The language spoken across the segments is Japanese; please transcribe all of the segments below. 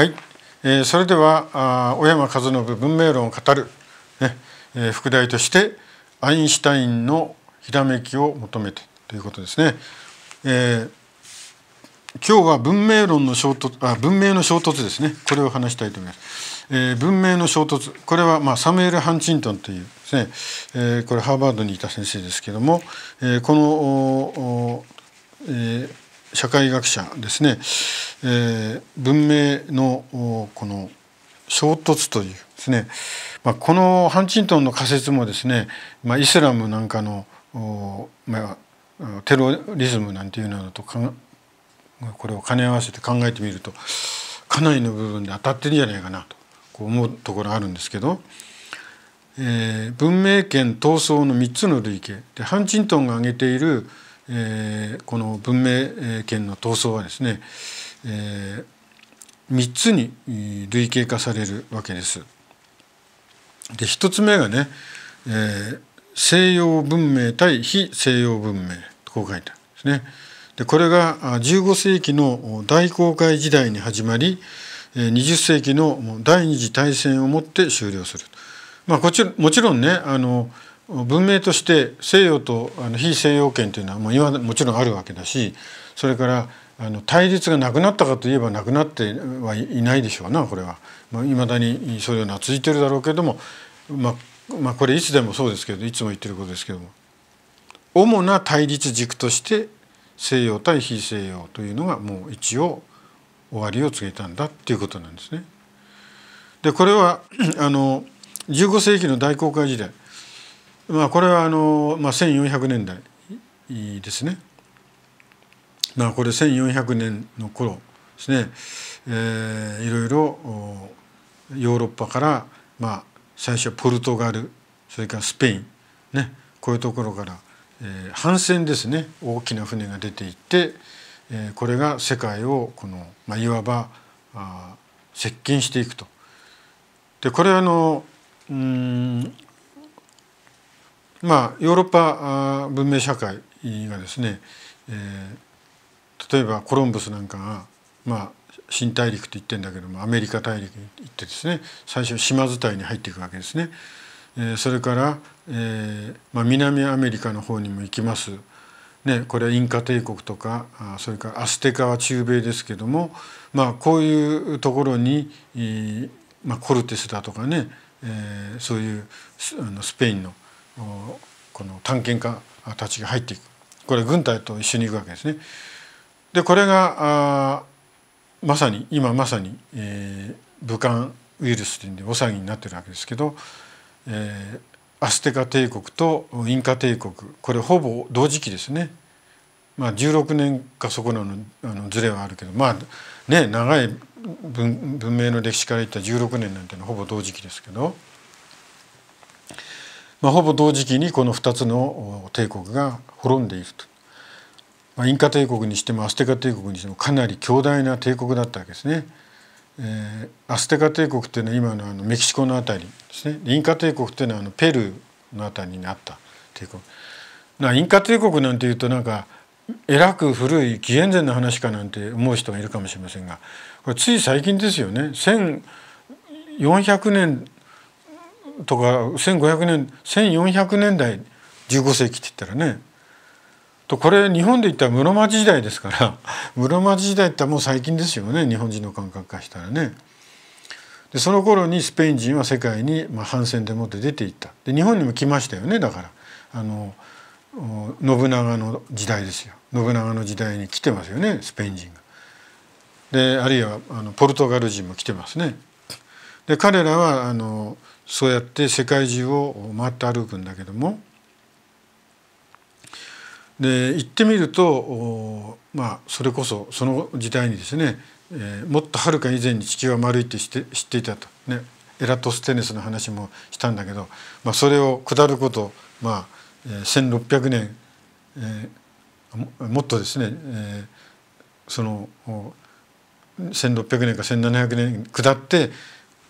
はい、えー、それでは小山和信文明論を語る、ねえー、副題としてアインシュタインのひらめきを求めてということですね。えー、今日は文明論の衝突あ文明の衝突ですねこれを話したいと思います。えー、文明の衝突これは、まあ、サムエル・ハンチントンというですね、えー、これハーバードにいた先生ですけども、えー、この、えー、社会学者ですね、えー、文明のこの衝突というですね、まあ、このハンチントンの仮説もですね、まあ、イスラムなんかの、まあ、テロリズムなんていうのとかこれを兼ね合わせて考えてみるとかなりの部分で当たってるんじゃないかなとこう思うところあるんですけど、えー、文明権闘争の3つの類型でハンチントンが挙げている「えー、この文明権の闘争はですね、えー、3つに類型化されるわけです。で1つ目がね、えー、西洋文明対非西洋文明とこう書いてあるんですね。でこれが15世紀の大航海時代に始まり20世紀の第二次大戦をもって終了する。まあ、こちもちろんねあの文明として西洋とあの非西洋圏というのはもう今もちろんあるわけだしそれからあの対立がなくなったかといえばなくなってはいないでしょうなこれは。まあ、未だにそういうのは続いてるだろうけれども、まあ、まあこれいつでもそうですけどいつも言ってることですけども主な対立軸として西洋対非西洋というのがもう一応終わりを告げたんだっていうことなんですね。でこれはあの15世紀の大航海時代まあ、これはあの、まあ、1400年代ですね。まあ、これ1400年の頃ですね、えー、いろいろヨーロッパから、まあ、最初ポルトガルそれからスペイン、ね、こういうところから、えー、帆船ですね大きな船が出ていって、えー、これが世界をこの、まあ、いわばあ接近していくと。でこれあのうんまあ、ヨーロッパ文明社会がですね、えー、例えばコロンブスなんかが、まあ、新大陸と言ってんだけどもアメリカ大陸に行ってですね最初島伝いに入っていくわけですね。えー、それから、えーまあ、南アメリカの方にも行きます。ね、これはインカ帝国とかあそれからアステカは中米ですけども、まあ、こういうところに、まあ、コルテスだとかね、えー、そういうあのスペインのこの探検家たちが入っていくこれ軍隊と一緒に行くわけですね。でこれがまさに今まさに、えー、武漢ウイルスというんで大騒ぎになってるわけですけど、えー、アステカ帝国とインカ帝国これほぼ同時期ですね。まあ、16年かそこらのあのずれはあるけどまあね長い文明の歴史からいったら16年なんてのはほぼ同時期ですけど。まあ、ほぼ同時期にこの2つの帝国が滅んでいると、まあ、インカ帝国にしてもアステカ帝国にしてもかなり強大な帝国だったわけですね。えー、アステカ帝国っていうのは今のあのメキシコの辺りですねインカ帝国っていうのはあのペルーの辺りにあった帝国なインカ帝国なんていうとなんかえらく古い紀元前の話かなんて思う人がいるかもしれませんがこれつい最近ですよね1400年とか1500年1400年代15世紀って言ったらねとこれ日本で言ったら室町時代ですから 室町時代ってもう最近ですよね日本人の感覚化したらね。でその頃にスペイン人は世界に、まあ、反戦でもって出ていったで日本にも来ましたよねだからあの信長の時代ですよ信長の時代に来てますよねスペイン人が。であるいはあのポルトガル人も来てますね。で彼らはあのそうやって世界中を回って歩くんだけどもで行ってみるとまあそれこそその時代にですね、えー、もっとはるか以前に地球は丸いって知って知っていたと、ね、エラトステネスの話もしたんだけど、まあ、それを下ること、まあ、1600年、えー、もっとですね、えー、その1600年か1700年下って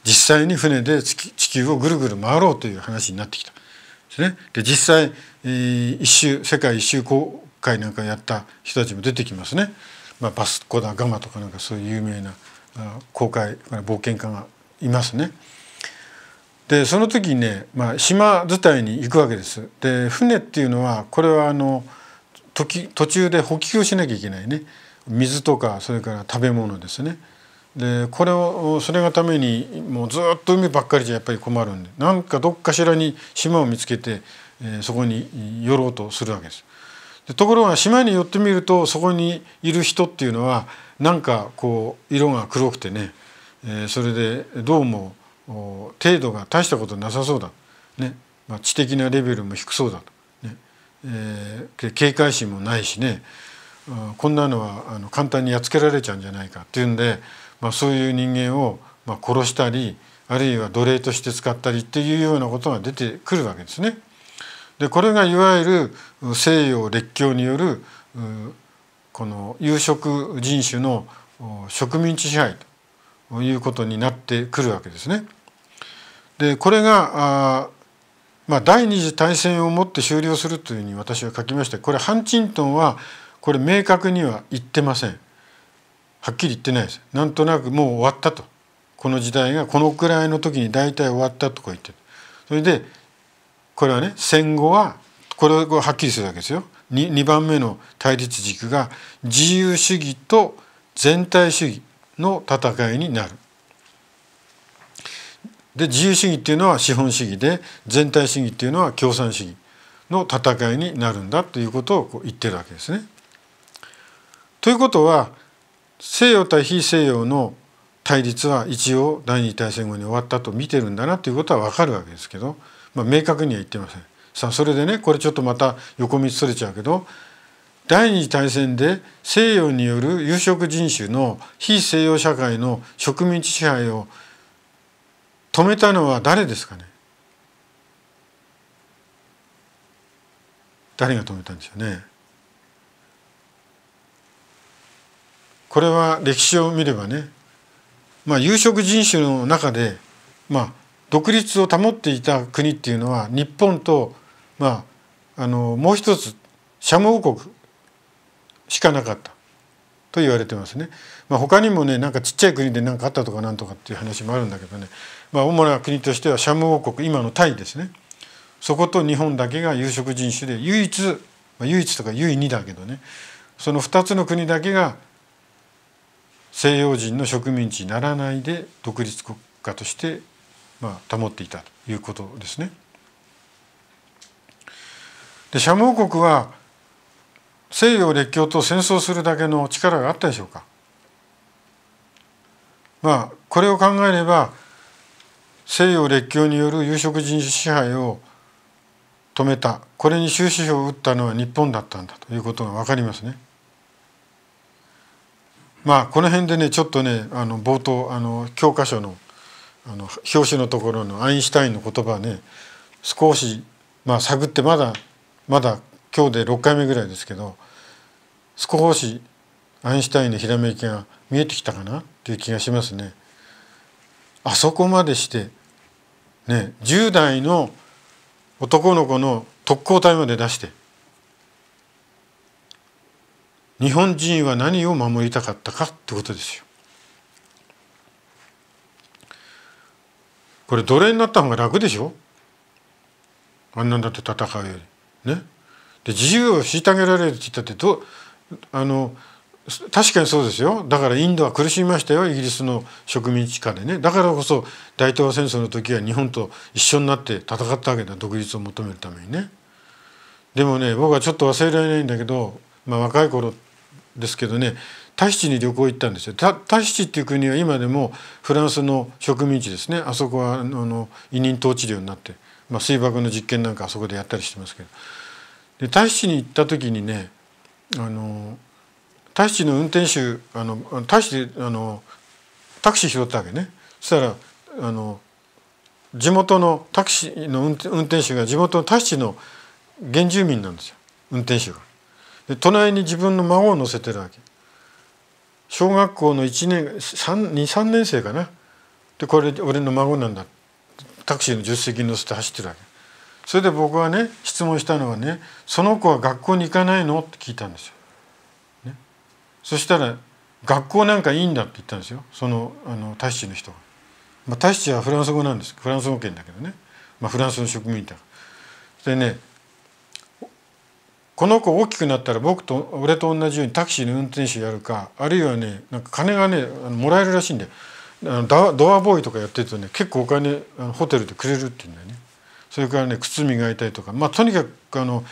実際に船で地球をぐるぐる回ろうという話になってきたですね。で実際、一周世界一周航海なんかやった人たちも出てきますね。まあ、バスコダガマとかなんかそういう有名な航海冒険家がいますね。でその時にね、まあ、島伝いに行くわけです。で船っていうのはこれはあの時途中で補給をしなきゃいけないね水とかそれから食べ物ですね。でこれをそれがためにもうずっと海ばっかりじゃやっぱり困るんでなんかどっかしらに島を見つけて、えー、そこに寄ろうとするわけです。でところが島に寄ってみるとそこにいる人っていうのはなんかこう色が黒くてね、えー、それでどうも程度が大したことなさそうだ、ねまあ、知的なレベルも低そうだと、ねえー、警戒心もないしねこんなのはあの簡単にやっつけられちゃうんじゃないかっていうんで。まあ、そういう人間をまあ殺したりあるいは奴隷として使ったりっていうようなことが出てくるわけですね。でこれがいわゆる西洋列強によるこの有色人種の植民地支配ということになってくるわけですね。でこれがあまあ、第二次大戦をもって終了するというふうに私は書きましてこれハンチントンはこれ明確には言ってません。はっきり言ってないですなんとなくもう終わったとこの時代がこのくらいの時に大体終わったとか言ってそれでこれはね戦後はこれははっきりするわけですよ 2, 2番目の対立軸が自由主義と全体主義の戦いになる。で自由主義っていうのは資本主義で全体主義っていうのは共産主義の戦いになるんだということをこう言ってるわけですね。ということは西洋対非西洋の対立は一応第二次大戦後に終わったと見てるんだなということはわかるわけですけど、まあ、明確には言ってません。さあそれでねこれちょっとまた横道それちゃうけど第二次大戦で西洋による有色人種の非西洋社会の植民地支配を止めたのは誰ですかね誰が止めたんでしょうね。これは歴史を見ればね、まあ、有色人種の中で、まあ、独立を保っていた国っていうのは日本と、まあ、あのもう一つシャム王国しかなかったと言われてますね。まあ、他にもねなんかちっちゃい国で何かあったとかなんとかっていう話もあるんだけどね、まあ、主な国としてはシャム王国今のタイですね。そこと日本だけが有色人種で唯一、まあ、唯一とか唯二だけどねその2つの国だけが西洋人の植民地にならないで独立国家としてまあ保っていたということですね。でシャム王国は西洋列強と戦争するだけの力があったでしょうかまあこれを考えれば西洋列強による有色人種支配を止めたこれに終止符を打ったのは日本だったんだということが分かりますね。まあこの辺でねちょっとねあの冒頭あの教科書のあの表紙のところのアインシュタインの言葉ね少し、まあ、探ってまだまだ今日で6回目ぐらいですけど少しアインシュタインのひらめきが見えてきたかなっていう気がしますね。あそこまでしてね10代の男の子の特攻隊まで出して日本人は何を守りたかったかってことですよ。これ奴隷になった方が楽でしょあんなんだって戦うより。ね、で自由を虐げられるって言ったってどあの確かにそうですよだからインドは苦しみましたよイギリスの植民地下でねだからこそ大東亜戦争の時は日本と一緒になって戦ったわけだ独立を求めるためにね。でもね僕はちょっと忘れられないんだけど、まあ、若い頃ですけどねタヒチに旅行行ったんですよタヒチっていう国は今でもフランスの植民地ですねあそこはあの委任統治領になって、まあ、水爆の実験なんかあそこでやったりしてますけどでタヒチに行った時にねあのタヒチの運転手あのタヒチであのタクシー拾ったわけねそしたらあの地元のタクシーの運転手が地元のタヒチの原住民なんですよ運転手が。で隣に自分の孫を乗せてるわけ小学校の1年23年生かなでこれ俺の孫なんだタクシーの助手席に乗せて走ってるわけそれで僕はね質問したのはね「その子は学校に行かないの?」って聞いたんですよ。ね、そしたら「学校なんかいいんだ」って言ったんですよそのあのタッシーの人が。まあ、タッシーはフランス語なんですフランス語圏だけどね、まあ、フランスの植民地だから。でねこの子大きくなったら僕と俺と同じようにタクシーの運転手やるかあるいはねなんか金がねもらえるらしいんであのドアボーイとかやってるとね結構お金あのホテルでくれるっていうんだよねそれからね靴磨いたりとかまあとにかくあの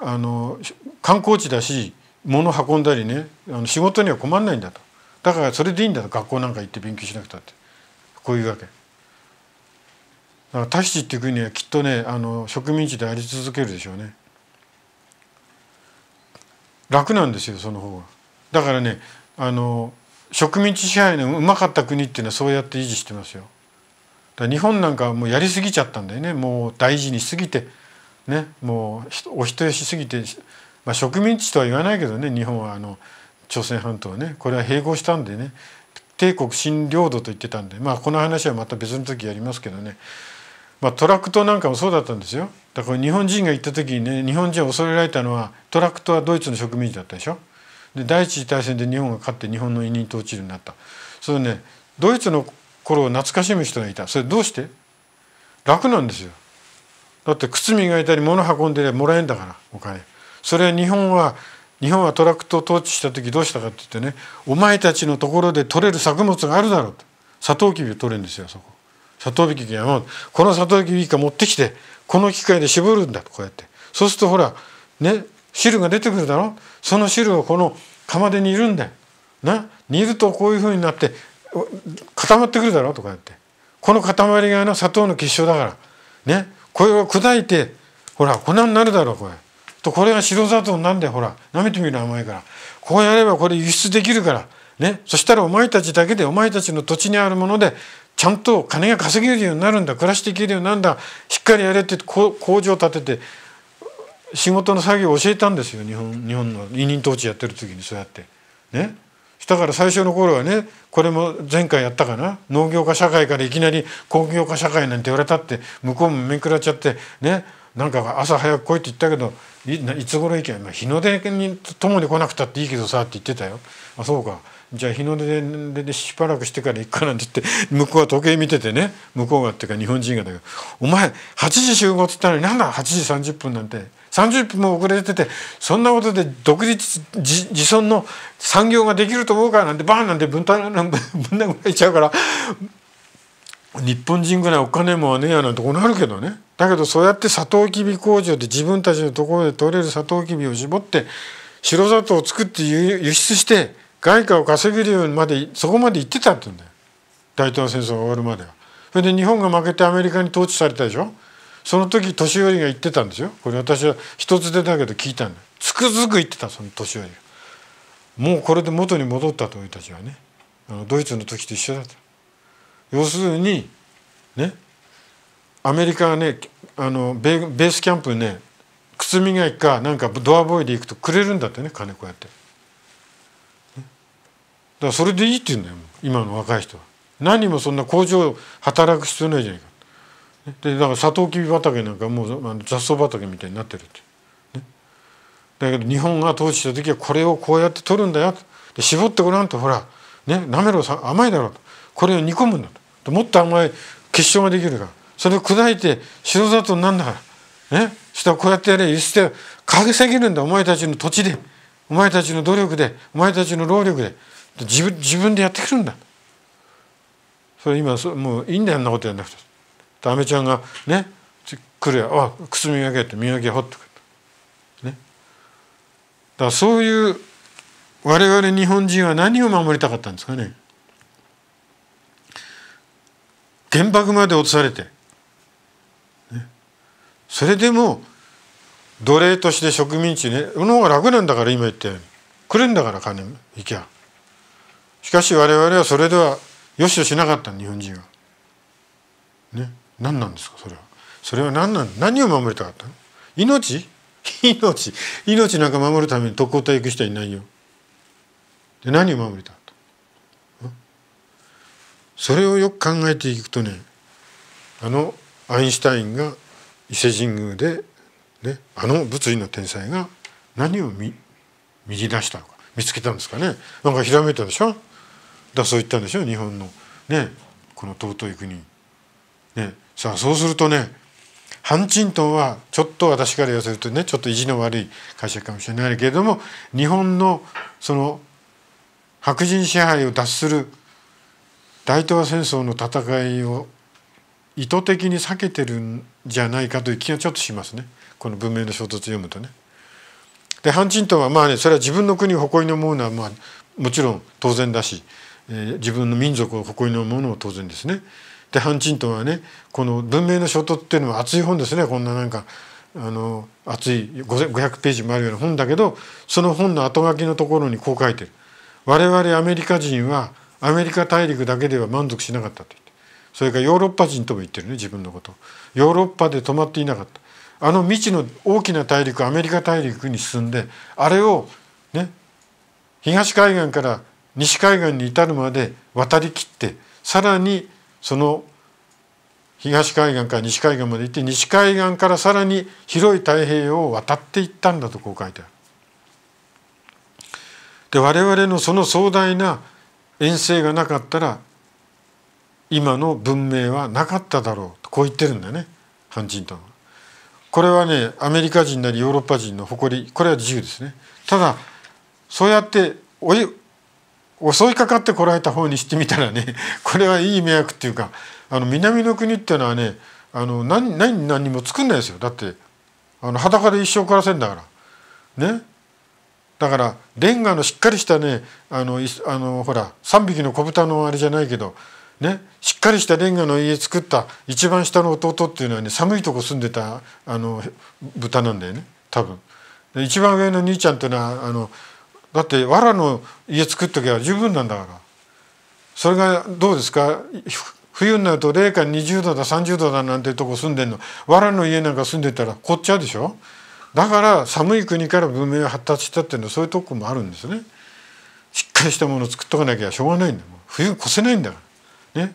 あの観光地だし物運んだりねあの仕事には困んないんだとだからそれでいいんだと学校なんか行って勉強しなくたってこういうわけ。だからタシチっていう国はきっとねあの植民地であり続けるでしょうね。楽なんですよその方が。だからねあの植民地支配のうまかった国っていうのはそうやって維持してますよ。日本なんかもうやりすぎちゃったんだよねもう大事にしすぎてねもうお人よしすぎて、まあ、植民地とは言わないけどね日本はあの朝鮮半島はねこれは併合したんでね帝国新領土と言ってたんでまあこの話はまた別の時やりますけどね、まあ、トラクトなんかもそうだったんですよだから日本人が行った時にね日本人を恐れられたのはトラクトはドイツの植民地だったでしょ。で第一次大戦で日本が勝って日本の委任統治になった。それねドイツの頃を懐かしむ人がいたそれどうして楽なんですよ。だって靴磨いたり物運んでもらえんだからお金。それは日本は日本はトラクトを統治した時どうしたかって言ってねお前たちのところで取れる作物があるだろうとサトウキビを取れるんですよそこ。サ引き山このサトウキビか持ってきてこの機械で絞るんだとこうやってそうするとほらね汁が出てくるだろその汁をこの釜で煮るんだよ。な煮るとこういうふうになって固まってくるだろとかやってこの塊がの砂糖の結晶だからねこれを砕いてほら粉になるだろこれ。とこれが白砂糖なんだよほら舐めてみる甘いからこうやればこれ輸出できるからねそしたらお前たちだけでお前たちの土地にあるものでちゃんと金が稼げるようになるんだ暮らしていけるようになるんだしっかりやれって工場を建てて仕事の作業を教えたんですよ日本日本の委任統治やってる時にそうやって。ね、だから最初の頃はねこれも前回やったかな農業化社会からいきなり工業化社会なんて言われたって向こうも面食らっちゃってねなんか朝早く来いって言ったけどいつ頃行けば、日の出にともに来なくたっていいけどさって言ってたよ。あそうかじゃあ日の出でしばらくしてから行くかなんて言って向こうは時計見ててね向こうがっていうか日本人がだけど「お前8時集合っつったのになんだ8時30分なんて30分も遅れててそんなことで独立自尊の産業ができると思うか」なんてバーンなんて分担ぶん殴られちゃうから日本人ぐらいお金もねえやなんてこうなるけどねだけどそうやってサトウキビ工場で自分たちのところで取れるサトウキビを絞って白砂糖を作って輸出して。外貨を稼げるようにまでそこまで行ってたって言うんだよ大東戦争が終わるまでは。それで日本が負けてアメリカに統治されたでしょその時年寄りが言ってたんですよこれ私は一つ出だけど聞いたんだよつくづく言ってたその年寄りが。もうこれで元に戻ったと俺たちはねあのドイツの時と一緒だった要するにねアメリカはねあのベースキャンプね靴磨きかなんかドアボーイで行くとくれるんだってね金こうやって。からそれでいいって言うんだよ今の若い人は何もそんな工場働く必要ないじゃないかでだからサトウキビ畑なんかもうあの雑草畑みたいになってるって、ね、だけど日本が統治した時はこれをこうやって取るんだよで絞ってごらんとほらねなめろさ甘いだろうとこれを煮込むんだともっと甘い結晶ができるからそれを砕いて白砂糖になんだからねそしたらこうやってやれ輸出して稼ぎるんだお前たちの土地でお前たちの努力でお前たちの労力で自分自分でやってくるんだそれ今もういいんだよあんなことやんなくてアメちゃんがね来るやあ靴磨けって磨きほっとくねだからそういう我々日本人は何を守りたかったんですかね原爆まで落とされて、ね、それでも奴隷として植民地ねの方が楽なんだから今言ったように来るんだから金行きゃ。しかし我々はそれではよしとしなかった日本人は。ね何なんですかそれは。それは何なん何を守りたかったの命命命なんか守るために特攻隊行く人はいないよ。で何を守りたかったそれをよく考えていくとねあのアインシュタインが伊勢神宮で、ね、あの物理の天才が何を見見出したのか見つけたんですかねなんかひらめいたでしょだそう言ったんでしょ日本のねこの尊い国。ね、さあそうするとねンチントンはちょっと私から言わせるとねちょっと意地の悪い会社かもしれないけれども日本のその白人支配を脱する大東亜戦争の戦いを意図的に避けてるんじゃないかという気がちょっとしますねこの文明の衝突を読むとね。でハンチントンはまあねそれは自分の国を誇りに思うのはまあもちろん当然だしえー、自分の民族を誇りのものを当然ですね。でハン・チントンはねこの文明の衝突っていうのは熱い本ですねこんななんかあの厚い500ページもあるような本だけどその本の後書きのところにこう書いてる我々アメリカ人はアメリカ大陸だけでは満足しなかったと言ってそれからヨーロッパ人とも言ってるね自分のことヨーロッパで止まっていなかったあの未知の大きな大陸アメリカ大陸に進んであれをね東海岸から西海岸に至るまで渡りきってさらにその東海岸から西海岸まで行って西海岸からさらに広い太平洋を渡っていったんだとこう書いてある。で我々のその壮大な遠征がなかったら今の文明はなかっただろうとこう言ってるんだよねハンチントンは。これはねアメリカ人なりヨーロッパ人の誇りこれは自由ですね。ただそうやって追い襲いかかってこられた方にしてみたらね これはいい迷惑っていうかあの南の国っていうのはねあの何何何も作んないですよだってあの裸で一生暮らせんだからねだからレンガのしっかりしたねあのあのほら3匹の小豚のあれじゃないけどね、しっかりしたレンガの家作った一番下の弟っていうのはね寒いとこ住んでたあの豚なんだよね多分。一番上の兄ちゃんっていうのはあのだって藁の家作っときゃ十分なんだからそれがどうですか冬になると零下20度だ30度だなんてとこ住んでんの藁の家なんか住んでたらこっちゃうでしょだから寒い国から文明が発達したっていうのはそういうとこもあるんですねしっかりしたものを作っとかなきゃしょうがないんだ冬越せないんだからね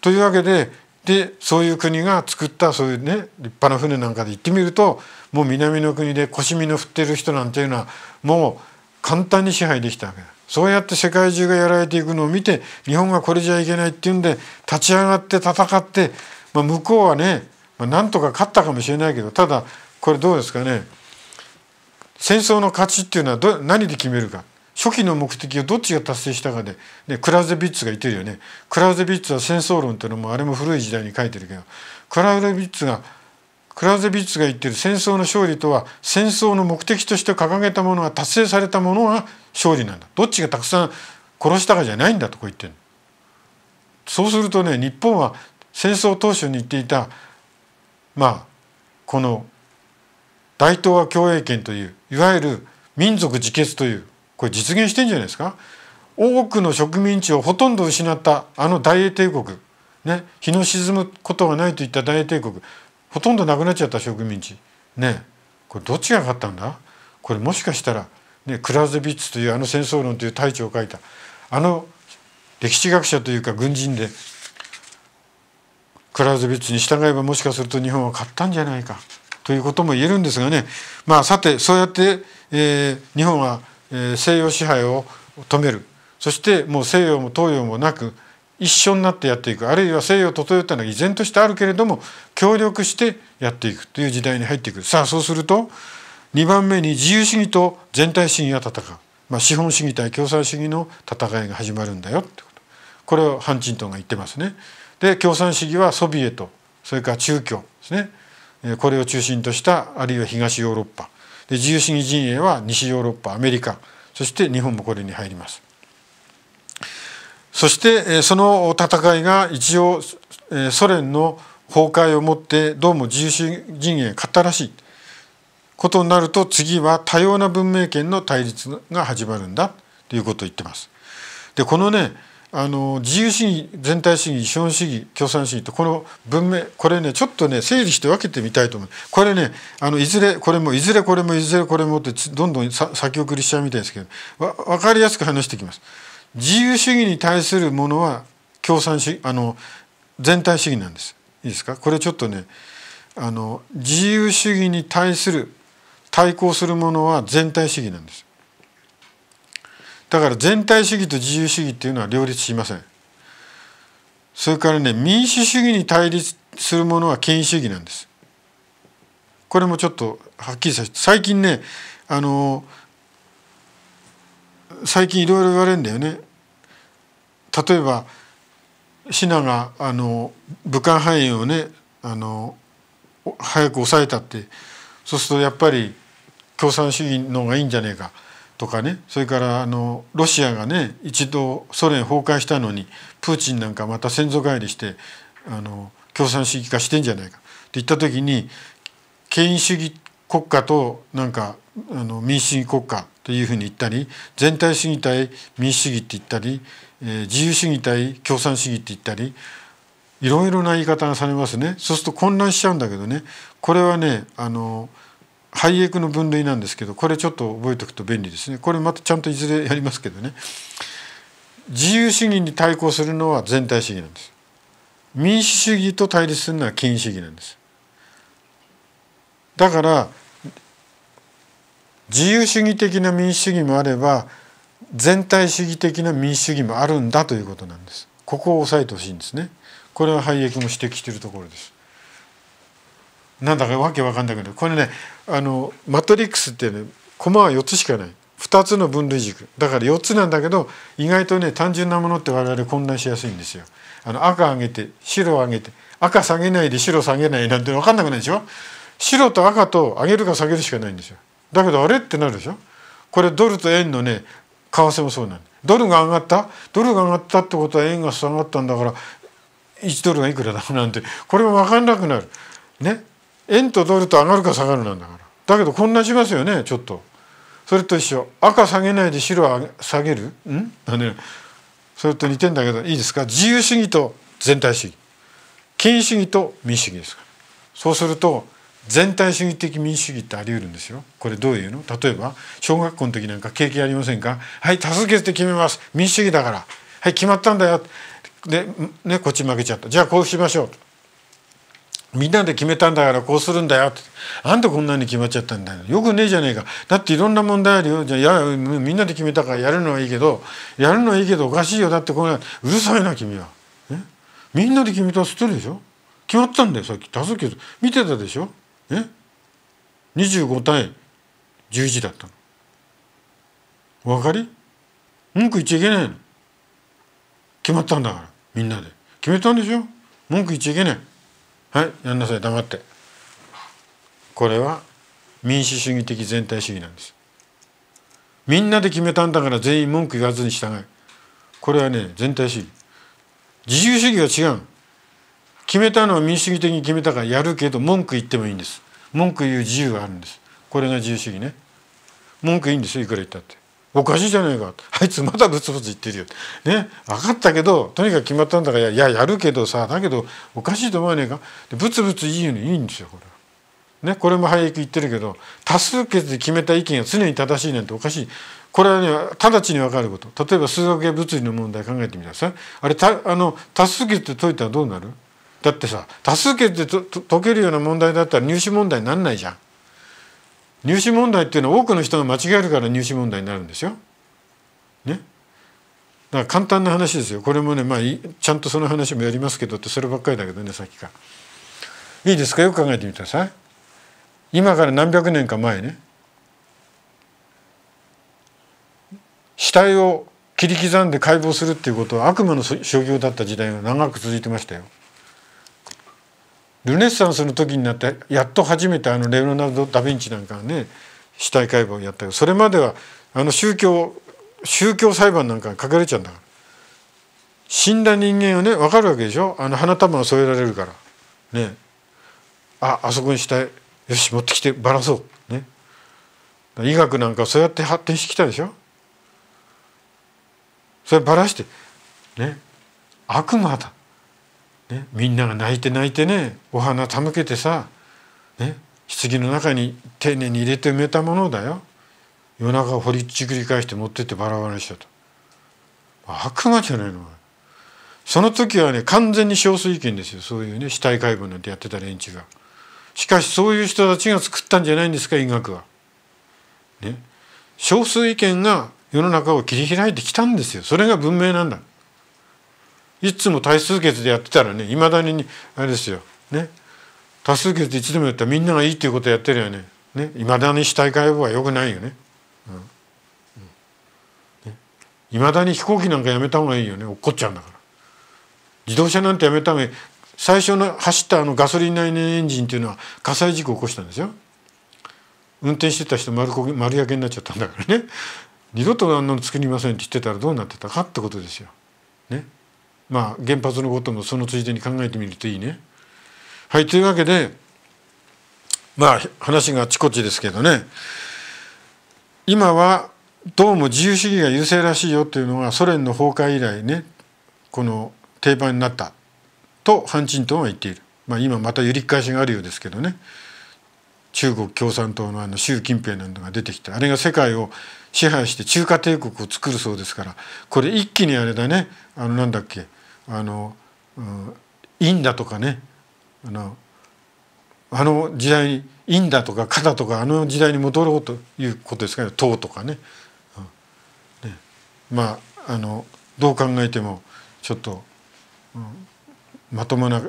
というわけででそういう国が作ったそういうね立派な船なんかで行ってみるともう南の国で腰身の振ってる人なんていうのはもう簡単に支配できたわけだそうやって世界中がやられていくのを見て日本がこれじゃいけないっていうんで立ち上がって戦って、まあ、向こうはね、まあ、なんとか勝ったかもしれないけどただこれどうですかね戦争の勝ちっていうのはど何で決めるか初期の目的をどっちが達成したかで、ね、クラウゼビッツが言ってるよねクラウゼビッツは戦争論っていうのもあれも古い時代に書いてるけどクラウゼビッツが「クラウゼビッツが言っている戦争の勝利とは戦争の目的として掲げたものが達成されたものが勝利なんだどっちがたくさん殺したかじゃないんだとこう言ってるそうするとね日本は戦争当初に言っていたまあこの大東亜共栄圏といういわゆる民族自決というこれ実現してんじゃないですか多くの植民地をほとんど失ったあの大英帝国、ね、日の沈むことがないといった大英帝国ほとんどなくなっちゃった植民地ねこれどっちが勝ったんだこれもしかしたら、ね、クラウゼビッツというあの戦争論という大著を書いたあの歴史学者というか軍人でクラウゼビッツに従えばもしかすると日本は勝ったんじゃないかということも言えるんですがねまあさてそうやって、えー、日本は、えー、西洋支配を止めるそしてもう西洋も東洋もなく一緒になってやっていくあるいは西洋と東洋というのは依然としてあるけれども協力してやっていくという時代に入ってくるさあそうすると2番目に自由主義と全体主義が戦う、まあ、資本主義対共産主義の戦いが始まるんだよってことこれをハン・チントンが言ってますね。で共産主義はソビエトそれから中共ですねこれを中心としたあるいは東ヨーロッパで自由主義陣営は西ヨーロッパアメリカそして日本もこれに入ります。そしてその戦いが一応ソ連の崩壊をもってどうも自由主義陣営勝ったらしいことになると次は多様な文明圏の対立が始まるんだということを言ってます。でこのねあの自由主義全体主義資本主義共産主義とこの文明これねちょっとね整理して分けてみたいと思うこれねあのいずれこれもいずれこれもいずれこれもってどんどん先送りしちゃうみたいですけど分かりやすく話していきます。自由主義に対するものは共産主義あの全体主義なんです。いいですかこれちょっとねあの自由主義に対する対抗するものは全体主義なんです。だから全体主義と自由主義っていうのは両立しません。それからね民主主義に対立するものは権威主義なんです。これもちょっとはっきりさせて最近ねあの最近いろいろ言われるんだよね。例えばシナがあの武漢肺炎をねあの早く抑えたってそうするとやっぱり共産主義の方がいいんじゃねえかとかねそれからあのロシアがね一度ソ連崩壊したのにプーチンなんかまた先祖返りしてあの共産主義化してんじゃないかって言った時に権威主義国家となんかあの民主主義国家というふうに言ったり全体主義対民主主義って言ったり、えー、自由主義対共産主義って言ったりいろいろな言い方がされますねそうすると混乱しちゃうんだけどねこれはねあのハイエクの分類なんですけどこれちょっと覚えておくと便利ですねこれまたちゃんといずれやりますけどね自由主義に対抗するのは全体主義なんです民主主義と対立するのは権威主義なんですだから自由主義的な民主主義もあれば全体主義的な民主主義もあるんだということなんです。ここを押さえてほしいんですね。これは廃液も指摘しているところです。なんだかわけわかんないけどこれねあのマトリックスってねコマは4つしかない2つの分類軸だから4つなんだけど意外とね単純なものって我々混乱しやすいんですよ。あの赤上げて白上げて赤下げないで白下げないなんて分かんなくないでしょ白と赤と上げるか下げるしかないんですよだけどあれってなるでしょこれドルと円のね為替もそうなんドルが上がったドルが上がったってことは円が下がったんだから1ドルがいくらだ なんてこれも分かんなくなるね円とドルと上がるか下がるなんだからだけどこんなしますよねちょっとそれと一緒赤下げないで白げ下げるんねそれと似てんだけどいいですか自由主義と全体主義権威主義と民主主義ですからそうすると全体主義的民主主義ってあり得るんですよこれどういうの例えば小学校の時なんか経験ありませんかはい多数決で決めます民主主義だからはい決まったんだよで、ね、こっち負けちゃったじゃあこうしましょうみんなで決めたんだからこうするんだよってあんたこんなに決まっちゃったんだよよくねえじゃねえかだっていろんな問題あるよじゃあやみんなで決めたからやるのはいいけどやるのはいいけどおかしいよだってこれうるさいな君は、みんなで決めたら捨てるでしょ決まったんだよさっき多数決見てたでしょえ25対11だったの。お分かり文句言っちゃいけないの。決まったんだからみんなで。決めたんでしょ文句言っちゃいけない。はいやんなさい黙って。これは民主主義的全体主義なんです。みんなで決めたんだから全員文句言わずに従え。これはね全体主義。自由主義は違う。決めたのは民主主義的に決めたからやるけど文句言ってもいいんです文句言う自由があるんですこれが自由主義ね文句いいんですよいくら言ったっておかしいじゃないかあいつまだブツブツ言ってるよね分かったけどとにかく決まったんだからいややるけどさだけどおかしいと思わねえかブツブツいいよねいいんですよこれは。ね、これも早く言ってるけど多数決で決めた意見が常に正しいなんておかしいこれはね直ちに分かること例えば数学や物理の問題考えてみなさいあれあの多数決で解いたらどうなるだってさ多数決でと解けるような問題だったら入試問題になんないじゃん。入試問題っていうのは多くの人が間違えるから入試問題になるんですよ。ね。だから簡単な話ですよ。これもね、まあ、ちゃんとその話もやりますけどってそればっかりだけどねさっきから。いいですかよく考えてみてください。今から何百年か前ね死体を切り刻んで解剖するっていうことは悪魔の所業だった時代が長く続いてましたよ。ルネッサンスの時になってやっと初めてあのレオナルド・ダ・ヴィンチなんかがね死体解剖をやったけどそれまではあの宗教宗教裁判なんかかけれちゃうんだから死んだ人間はね分かるわけでしょあの花束を添えられるからねああそこに死体よし持ってきてばらそうね医学なんかそうやって発展してきたでしょそればらしてね悪魔だね、みんなが泣いて泣いてねお花手向けてさ、ね、棺の中に丁寧に入れて埋めたものだよ夜中掘りちくり返して持ってってバラバラにしたと悪魔じゃないのその時はね完全に少数意見ですよそういうね死体解剖なんてやってた連中がしかしそういう人たちが作ったんじゃないんですか医学はね少数意見が世の中を切り開いてきたんですよそれが文明なんだいつも多数決でやってたらねいまだにあれですよね多数決でいつでもやったらみんながいいっていうことやってるよねいま、だに主体化予はよくないよね。い、うん、ね、ま、だに飛行機なんかやめた方がいいよね落っこっちゃうんだから。自動車なんてやめた方がいい最初の走ったあのガソリン内燃エンジンっていうのは火災事故を起こしたんですよ。運転してた人丸こ丸焼けになっちゃったんだからね二度とあんなの作りませんって言ってたらどうなってたかってことですよ。ね。まあ、原発のこともそのついでに考えてみるといいね。はいというわけでまあ話があちこちですけどね今はどうも自由主義が優勢らしいよというのがソ連の崩壊以来ねこの定番になったとハン・チントンは言っている、まあ、今また揺り返しがあるようですけどね中国共産党のあの習近平なんかが出てきてあれが世界を支配して中華帝国を作るそうですからこれ一気にあれだねあのなんだっけあの、うん、インだとかねあのあの時代にインだとか肩とかあの時代に戻ろうということですから唐とかねうん、ねまああのどう考えてもちょっと、うん、まともな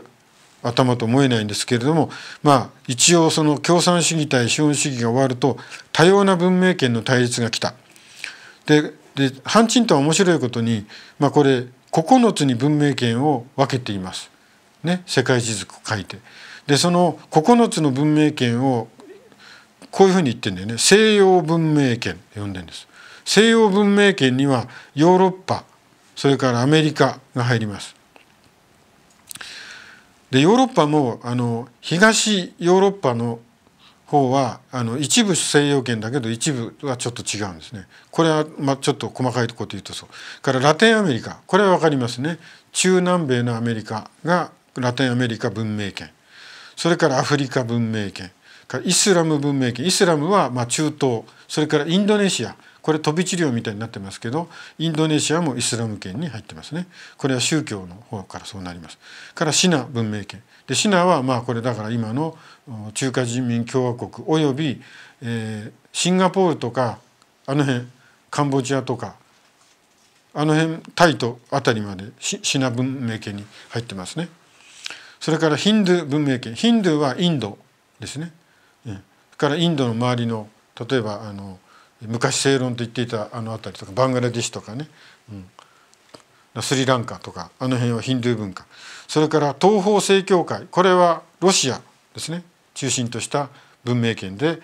頭と思えないんですけれどもまあ一応その共産主義対資本主義が終わると多様な文明圏の対立が来た。ででハンチントンは面白いことに、まあ、これ9つに文明圏を分けています。ね、世界地図書いて。でその9つの文明圏をこういうふうに言ってんだよね西洋文明圏呼んでんです。西洋文明圏にはヨーロッパそれからアメリカが入ります。でヨーロッパもあの東ヨーロッパの方はあの一部西洋圏だけど一部はちょっと違うんですね。これは、まあ、ちょっと細かいところで言うとそうからラテンアメリカこれは分かりますね中南米のアメリカがラテンアメリカ文明圏それからアフリカ文明圏からイスラム文明圏イスラムはまあ中東それからインドネシアこれ飛び地領みたいになってますけどインドネシアもイスラム圏に入ってますねこれは宗教の方からそうなりますからシナ文明圏でシナはまあこれだから今の中華人民共和国および、えシンガポールとかあの辺カンボジアとかあの辺タイとたりまでシナ文明圏に入ってますね。それからヒンドゥ文明圏ヒンドゥはインドですね。うん、からインドの周りの例えばあの昔正論と言っていたあの辺りとかバングラデシュとかね、うん、スリランカとかあの辺はヒンドゥー文化それから東方正教会これはロシアですね中心とした文明圏で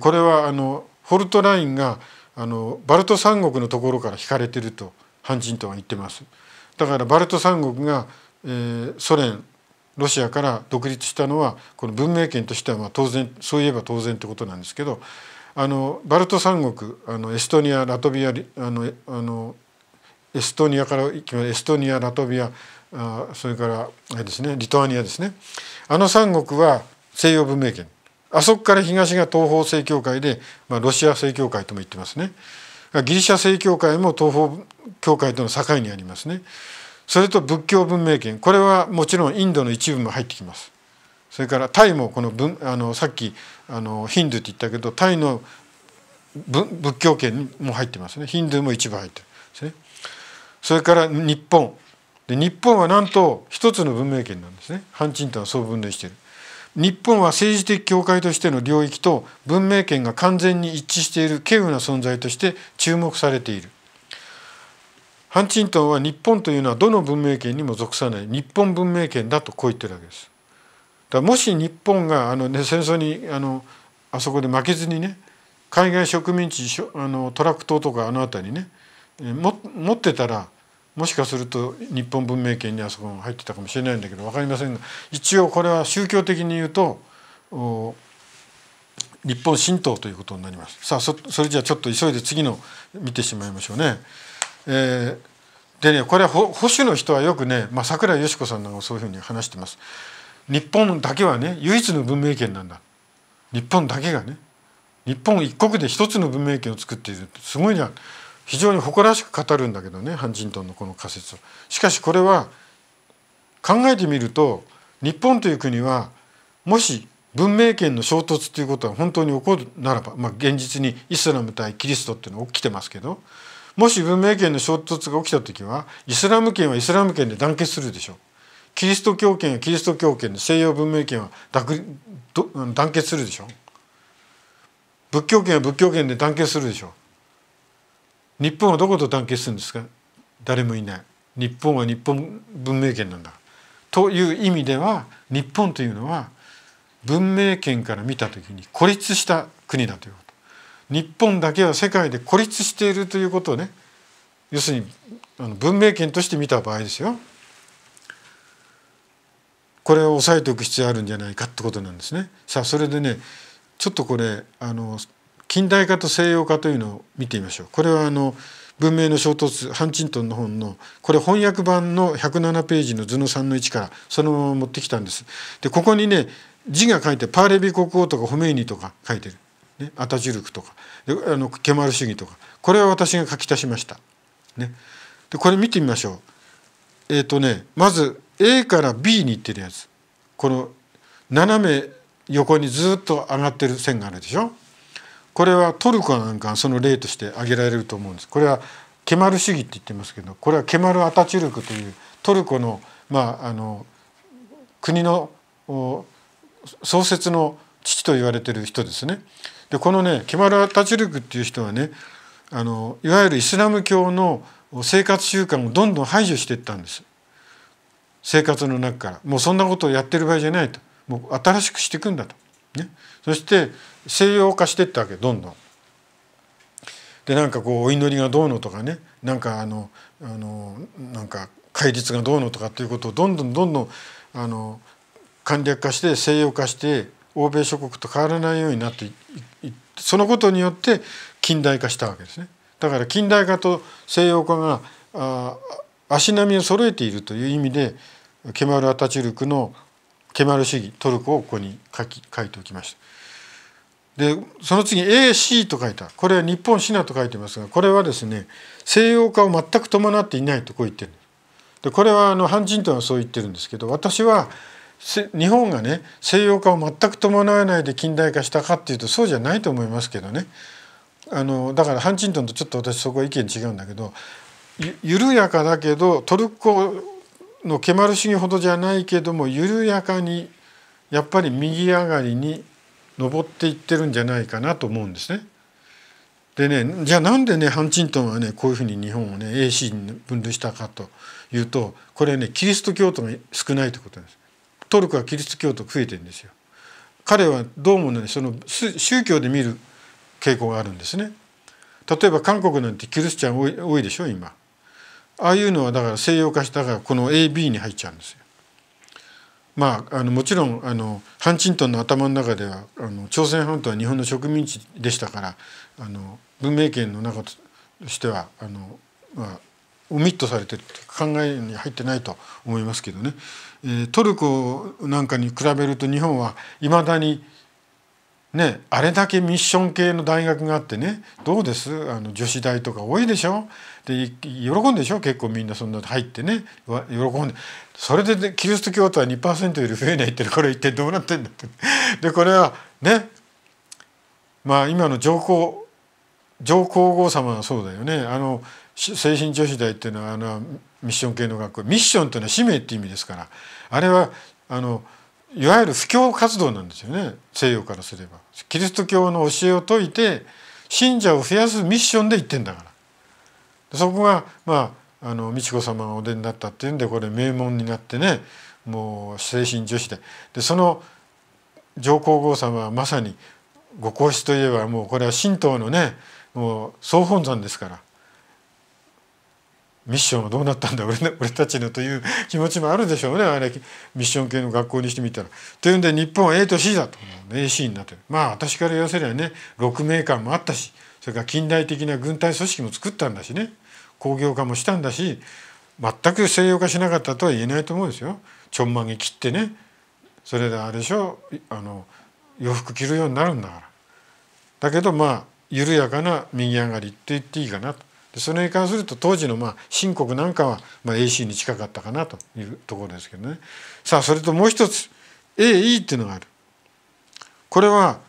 これはあのォルトラインがあのバルト三国のところから引かれてるとハンジントンは言ってます。だからバルト三国が、えー、ソ連ロシアから独立したのはこの文明圏としてはまあ当然そういえば当然ってことなんですけどあのバルト三国あのエストニアラトビアあのあのエストニアからエストニアラトビアあそれからあれですねリトアニアですねあの三国は西洋文明圏あそこから東が東方正教会で、まあ、ロシア正教会とも言ってますねギリシャ正教会も東方教会との境にありますねそれと仏教文明圏これはもちろんインドの一部も入ってきますそれからタイもこの分あのさっきあのヒンドゥーって言ったけどタイの仏教圏も入ってますねヒンドゥーも一部入ってるんですね。それから日本で日本はなんと一つの文明圏なんですねハンチントンはそう分類してる。日本は政治的境界としての領域と文明圏が完全に一致している稀有な存在として注目されている。ハンチントンは日本というのはどの文明圏にも属さない日本文明圏だとこう言ってるわけです。だもし日本があの、ね、戦争にあのあそこで負けずにね海外植民地あのトラク島とかあの辺りねも持ってたらもしかすると日本文明圏にあそこが入ってたかもしれないんだけど分かりませんが一応これは宗教的に言うと日本神道ということになりますさあそれじゃあちょっと急いで次の見てしまいましょうね。えー、でねこれは保守の人はよくね、まあ、桜井よし子さんなんかそういうふうに話してます。日本だけはね唯一の文明圏なんだ日本だけがね日本一国で一つの文明圏を作っているすごいじゃん非常に誇らしく語るんだけどねハンジントンのこの仮説を。しかしこれは考えてみると日本という国はもし文明圏の衝突ということは本当に起こるならば、まあ、現実にイスラム対キリストっていうのは起きてますけどもし文明圏の衝突が起きた時はイスラム圏はイスラム圏で団結するでしょう。キリスト教圏やキリスト教圏で西洋文明圏は団結するでしょ仏教圏は仏教圏で団結するでしょ日本はどこと団結するんですか誰もいない日本は日本文明圏なんだという意味では日本というのは文明圏から見た時に孤立した国だということ日本だけは世界で孤立しているということをね要するにあの文明圏として見た場合ですよこれを押さえておく必要あるんじゃないかってことなんですね。さあそれでねちょっとこれあの近代化と西洋化というのを見てみましょう。これはあの文明の衝突ハンチントンの本のこれ翻訳版の107ページの図の3の1からそのまま持ってきたんです。でここにね字が書いてパーレビ国王とかホメイニとか書いてる、ね、アタジュルクとかあのケマル主義とかこれは私が書き足しました。ね、でこれ見てみましょう。えっ、ー、とねまず A から B に行ってるやつこの斜め横にずっと上がってる線があるでしょこれはトルコなんかその例として挙げられると思うんですこれはケマル主義って言ってますけどこれはケマル・アタチュルクというトルコの,、まあ、あの国の創設の父と言われてる人ですね。でこのねケマル・アタチュルクっていう人はねあのいわゆるイスラム教の生活習慣をどんどん排除していったんです。生活の中からもうそんなことをやってる場合じゃないともう新しくしていくんだと、ね、そして西洋化していったわけどんどん。でなんかこうお祈りがどうのとかねなんかあのあのなんか戒律がどうのとかっていうことをどんどんどんどんあの簡略化して西洋化して欧米諸国と変わらないようになってそのことによって近代化したわけですね。だから近代化と西洋化があ足並みを揃えているという意味でケマル・アタチュルクのケマル主義トルコをここに書き書いておきました。でその次 AC と書いたこれは日本シナと書いてますがこれはですね西洋化を全く伴っていないとこう言ってるでこれはあのハン・チントンはそう言ってるんですけど私は日本がね西洋化を全く伴わないで近代化したかっていうとそうじゃないと思いますけどねあのだからハン・チントンとちょっと私そこは意見違うんだけど緩やかだけどトルコのケマル主義ほどじゃないけども緩やかにやっぱり右上がりに上っていってるんじゃないかなと思うんですね。でねじゃあなんでねハンチントンはねこういうふうに日本をね AC に分類したかというとこれねキリスト教徒が少ないってことなんです。トルコはキリスト教徒増えてんですよ。彼はどうもねその宗教で見る傾向があるんですね。例えば韓国なんてキリスチャン多いでしょ今。ああいうのはだから西洋化したがこの AB に入っちゃうんですよ。まあ、あのもちろんあのハンチントンの頭の中ではあの朝鮮半島は日本の植民地でしたからあの文明圏の中としてはあの、まあ、オミットされてる考えに入ってないと思いますけどね、えー、トルコなんかに比べると日本はいまだにね、あれだけミッション系の大学があってねどうですあの女子大とか多いでしょで喜んでしょ結構みんなそんな入ってね喜んでそれで、ね、キリスト教徒は2%より増えないってこれ一体どうなってんだって。でこれはねまあ今の上皇上皇后様はそうだよねあの精神女子大っていうのはあのミッション系の学校ミッションっていうのは使命っていう意味ですからあれはあの。いわゆる布教活動なんですよね西洋からすればキリスト教の教えを説いて信者を増やすミッションで言ってんだからそこがまああの美智子様がお出になったっていうんでこれ名門になってねもう精神女子ででその上皇后様はまさにご皇室といえばもうこれは神道のねもう総本山ですからミッションはどうなったんだ俺 俺たちのという気持ちもあるでしょうねあれミッション系の学校にしてみたら。というんで日本は A と C だと AC になってるまあ私から言わせりゃね鹿鳴館もあったしそれから近代的な軍隊組織も作ったんだしね工業化もしたんだし全く西洋化しなかったとは言えないと思うんですよ。ちょんまげ切ってねそれであれでしょあの洋服着るようになるんだから。だけどまあ緩やかな右上がりって言っていいかなと。でそれに関すると当時のまあ秦国なんかはまあ AC に近かったかなというところですけどねさあそれともう一つ AE っていうのがあるこれは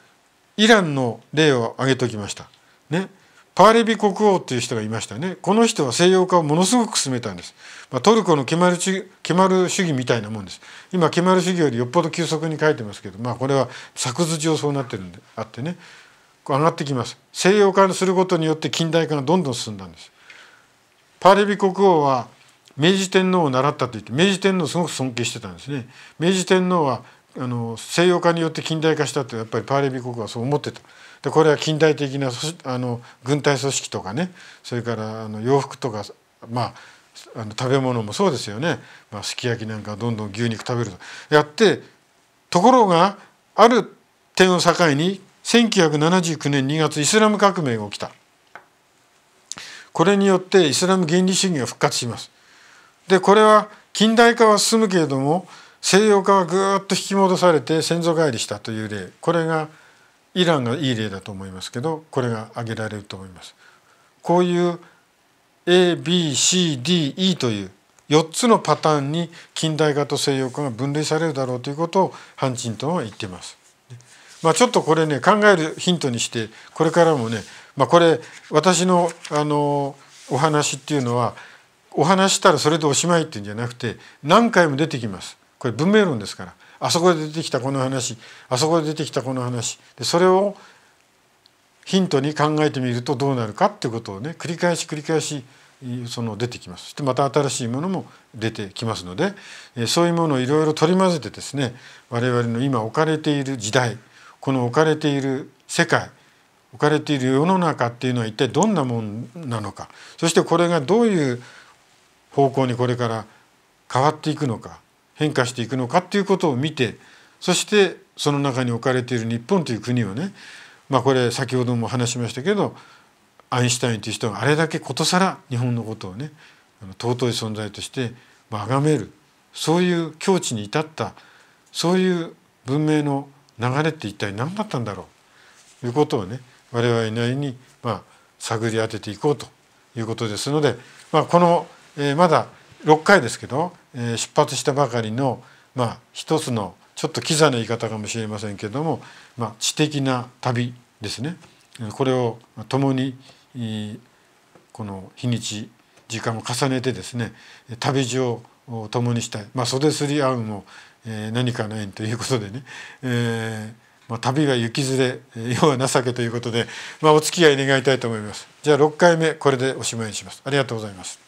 イランの例を挙げておきました。ね、パーレビ国王っていう人がいましたねこの人は西洋化をものすごく進めたんです、まあ、トルコのケマルケマル主義みたいなもんです今ケマル主義よりよっぽど急速に書いてますけど、まあ、これは作図上そうなってるんであってね上がってきます西洋化することによって近代化がどんどん進んだんですパーレビ国王は明治天皇を習ったと言って明治天皇すごく尊敬してたんですね明治天皇はあの西洋化によって近代化したとやっぱりパーレビ国王はそう思ってたでこれは近代的なあの軍隊組織とかねそれからあの洋服とかまああの食べ物もそうですよね、まあ、すき焼きなんかどんどん牛肉食べるとやってところがある点を境に1979年2月イスラム革命が起きたこれによってイスラム原理主義が復活しますでこれは近代化は進むけれども西洋化はぐっと引き戻されて先祖返りしたという例これがイランがいい例だと思いますけどこれが挙げられると思います。こういう ABCDE という4つのパターンに近代化と西洋化が分類されるだろうということをハンチントンは言っています。まあ、ちょっとこれね考えるヒントにしてこれからもね、まあ、これ私のあのお話っていうのはお話したらそれでおしまいっていうんじゃなくて何回も出てきます。これ文明論ですからあそこで出てきたこの話あそこで出てきたこの話でそれをヒントに考えてみるとどうなるかってことをね繰り返し繰り返しその出てきますそしてまた新しいものも出てきますのでそういうものをいろいろ取り混ぜてですね我々の今置かれている時代この置かれている世界置かれている世の中っていうのは一体どんなもんなのかそしてこれがどういう方向にこれから変わっていくのか変化していくのかっていうことを見てそしてその中に置かれている日本という国をねまあこれ先ほども話しましたけどアインシュタインという人があれだけことさら日本のことをね尊い存在として崇めるそういう境地に至ったそういう文明の流れって一体何だったんだろうということをね我々なりにまあ探り当てていこうということですので、まあ、この、えまだ6回ですけど、え出発したばかりの、まあ、一つのちょっとキザな言い方かもしれませんけども、まあ、知的な旅ですねこれを共にこの日にち時間を重ねてですね旅路を共にしたい、まあ、袖すり合うもえー、何かの縁ということでね、えー、まあ、旅が行きずれ世は情けということで、まあ、お付き合い願いたいと思います。じゃあ6回目これでおしまいにします。ありがとうございます。